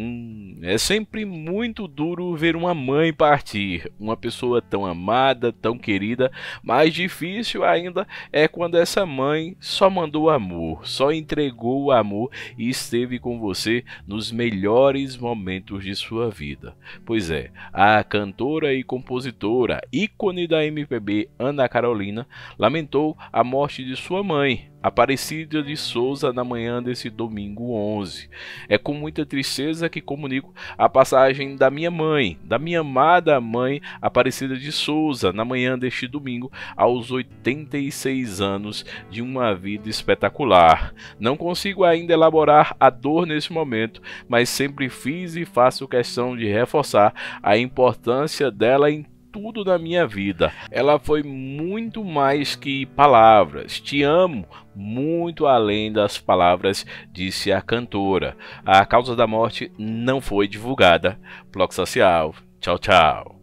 Hum, é sempre muito duro ver uma mãe partir, uma pessoa tão amada, tão querida. Mais difícil ainda é quando essa mãe só mandou amor, só entregou o amor e esteve com você nos melhores momentos de sua vida. Pois é, a cantora e compositora, ícone da MPB Ana Carolina, lamentou a morte de sua mãe, Aparecida de Souza, na manhã desse domingo 11. É com muita tristeza que comunico a passagem da minha mãe, da minha amada mãe Aparecida de Souza, na manhã deste domingo, aos 86 anos de uma vida espetacular. Não consigo ainda elaborar a dor nesse momento, mas sempre fiz e faço questão de reforçar a importância dela em tudo na minha vida. Ela foi muito mais que palavras. Te amo muito além das palavras, disse a cantora. A causa da morte não foi divulgada. Bloco Social. Tchau, tchau.